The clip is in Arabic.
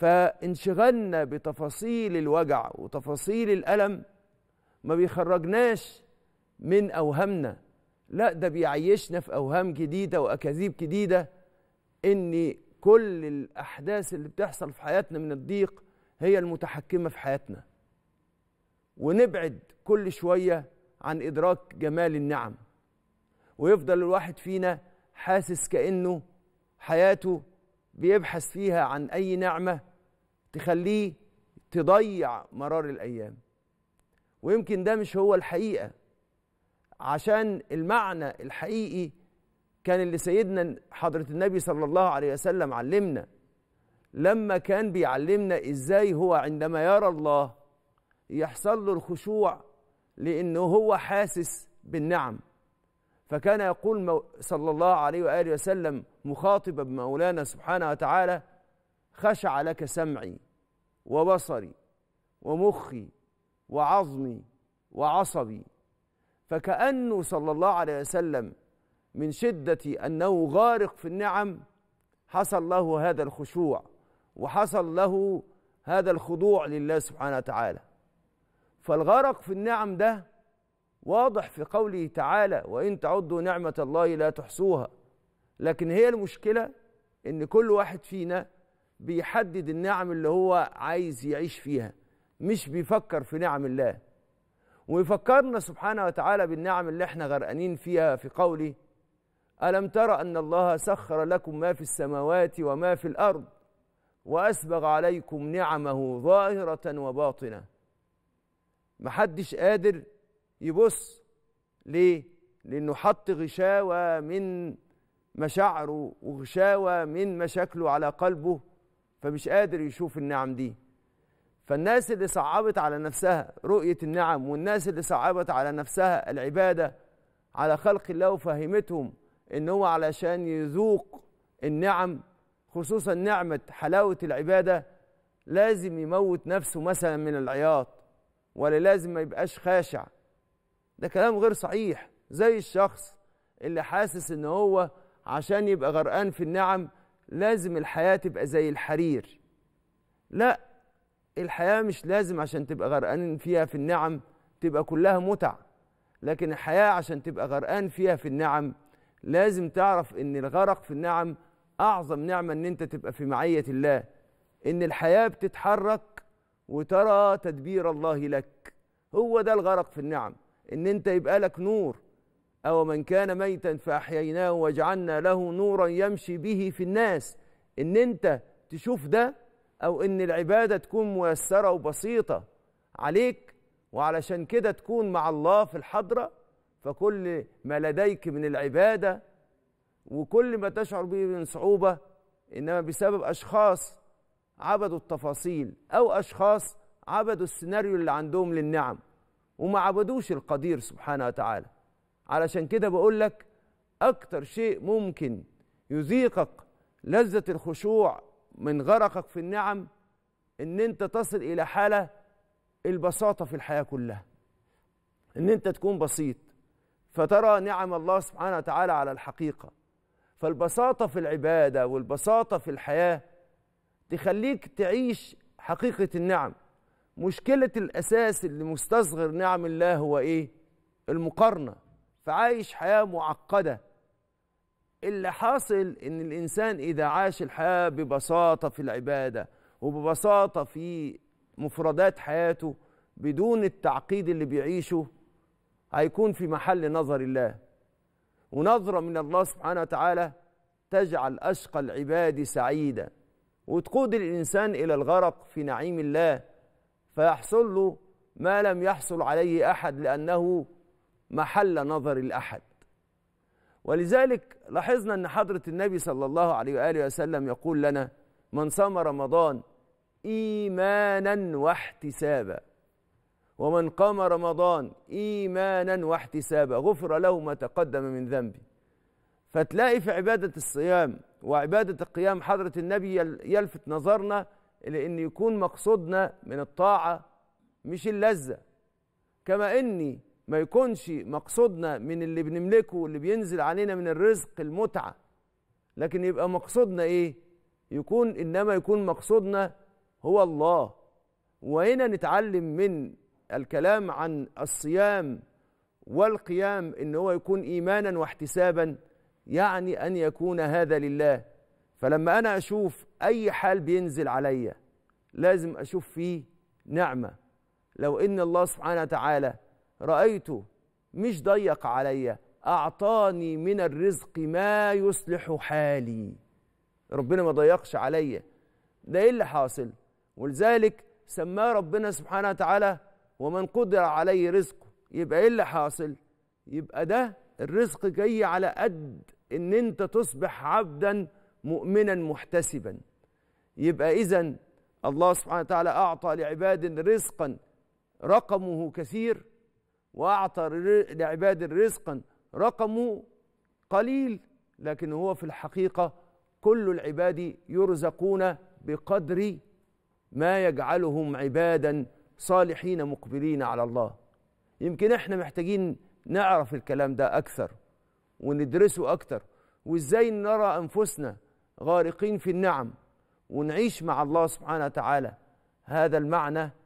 فانشغالنا بتفاصيل الوجع وتفاصيل الألم ما بيخرجناش من أوهامنا لا ده بيعيشنا في أوهام جديدة وأكاذيب جديدة إن كل الأحداث اللي بتحصل في حياتنا من الضيق هي المتحكمة في حياتنا ونبعد كل شوية عن إدراك جمال النعم ويفضل الواحد فينا حاسس كأنه حياته بيبحث فيها عن أي نعمة تخليه تضيع مرار الايام ويمكن ده مش هو الحقيقه عشان المعنى الحقيقي كان اللي سيدنا حضره النبي صلى الله عليه وسلم علمنا لما كان بيعلمنا ازاي هو عندما يرى الله يحصل له الخشوع لانه هو حاسس بالنعم فكان يقول صلى الله عليه واله وسلم مخاطبا بمولانا سبحانه وتعالى خشع لك سمعي وبصري ومخي وعظمي وعصبي فكأنه صلى الله عليه وسلم من شدة أنه غارق في النعم حصل له هذا الخشوع وحصل له هذا الخضوع لله سبحانه وتعالى فالغرق في النعم ده واضح في قوله تعالى وإن تعدوا نعمة الله لا تحصوها لكن هي المشكلة إن كل واحد فينا بيحدد النعم اللي هو عايز يعيش فيها مش بيفكر في نعم الله ويفكرنا سبحانه وتعالى بالنعم اللي احنا غرقانين فيها في قوله ألم تر أن الله سخر لكم ما في السماوات وما في الأرض وأسبغ عليكم نعمه ظاهرة وباطنة محدش قادر يبص ليه؟ لأنه حط غشاوة من مشاعره وغشاوة من مشاكله على قلبه فمش قادر يشوف النعم دي فالناس اللي صعبت على نفسها رؤية النعم والناس اللي صعبت على نفسها العبادة على خلق الله وفهمتهم ان هو علشان يذوق النعم خصوصا نعمة حلاوة العبادة لازم يموت نفسه مثلا من العياط ولا لازم ما يبقاش خاشع ده كلام غير صحيح زي الشخص اللي حاسس ان هو عشان يبقى غرقان في النعم لازم الحياة تبقى زي الحرير لا الحياة مش لازم عشان تبقى غرقان فيها في النعم تبقى كلها متع لكن الحياة عشان تبقى غرقان فيها في النعم لازم تعرف ان الغرق في النعم اعظم نعمة ان انت تبقى في معية الله ان الحياة بتتحرك وترى تدبير الله لك هو ده الغرق في النعم ان انت يبقى لك نور أو من كان ميتا فأحييناه وجعلنا له نورا يمشي به في الناس إن أنت تشوف ده أو إن العبادة تكون ميسرة وبسيطة عليك وعلشان كده تكون مع الله في الحضرة فكل ما لديك من العبادة وكل ما تشعر به من صعوبة إنما بسبب أشخاص عبدوا التفاصيل أو أشخاص عبدوا السيناريو اللي عندهم للنعم وما عبدوش القدير سبحانه وتعالى علشان كده بقول لك أكتر شيء ممكن يذيقك لذة الخشوع من غرقك في النعم إن أنت تصل إلى حالة البساطة في الحياة كلها إن أنت تكون بسيط فترى نعم الله سبحانه وتعالى على الحقيقة فالبساطة في العبادة والبساطة في الحياة تخليك تعيش حقيقة النعم مشكلة الأساس اللي مستصغر نعم الله هو إيه؟ المقارنة فعايش حياه معقده اللي حاصل ان الانسان اذا عاش الحياه ببساطه في العباده وببساطه في مفردات حياته بدون التعقيد اللي بيعيشه هيكون في محل نظر الله ونظره من الله سبحانه وتعالى تجعل اشقى العباد سعيدا وتقود الانسان الى الغرق في نعيم الله فيحصل له ما لم يحصل عليه احد لانه محل نظر الأحد ولذلك لاحظنا أن حضرة النبي صلى الله عليه وآله وسلم يقول لنا من صام رمضان إيمانا واحتسابا ومن قام رمضان إيمانا واحتسابا غفر له ما تقدم من ذنبه فتلاقي في عبادة الصيام وعبادة القيام حضرة النبي يلفت نظرنا لأن يكون مقصودنا من الطاعة مش اللذة كما أني ما يكونش مقصودنا من اللي بنملكه واللي بينزل علينا من الرزق المتعة لكن يبقى مقصودنا ايه يكون انما يكون مقصودنا هو الله وهنا نتعلم من الكلام عن الصيام والقيام ان هو يكون ايمانا واحتسابا يعني ان يكون هذا لله فلما انا اشوف اي حال بينزل عليا لازم اشوف فيه نعمه لو ان الله سبحانه وتعالى رأيته مش ضيق عليا أعطاني من الرزق ما يصلح حالي ربنا ما ضيقش عليا ده إيه اللي حاصل ولذلك سماه ربنا سبحانه وتعالى ومن قدر عليه رزقه يبقى إيه اللي حاصل يبقى ده الرزق جاي على قد إن أنت تصبح عبدا مؤمنا محتسبا يبقى إذا الله سبحانه وتعالى أعطى لعباد رزقا رقمه كثير وأعطى لعباد رزقا رقمه قليل لكن هو في الحقيقة كل العباد يرزقون بقدر ما يجعلهم عبادا صالحين مقبلين على الله يمكن احنا محتاجين نعرف الكلام ده أكثر وندرسه أكثر وإزاي نرى أنفسنا غارقين في النعم ونعيش مع الله سبحانه وتعالى هذا المعنى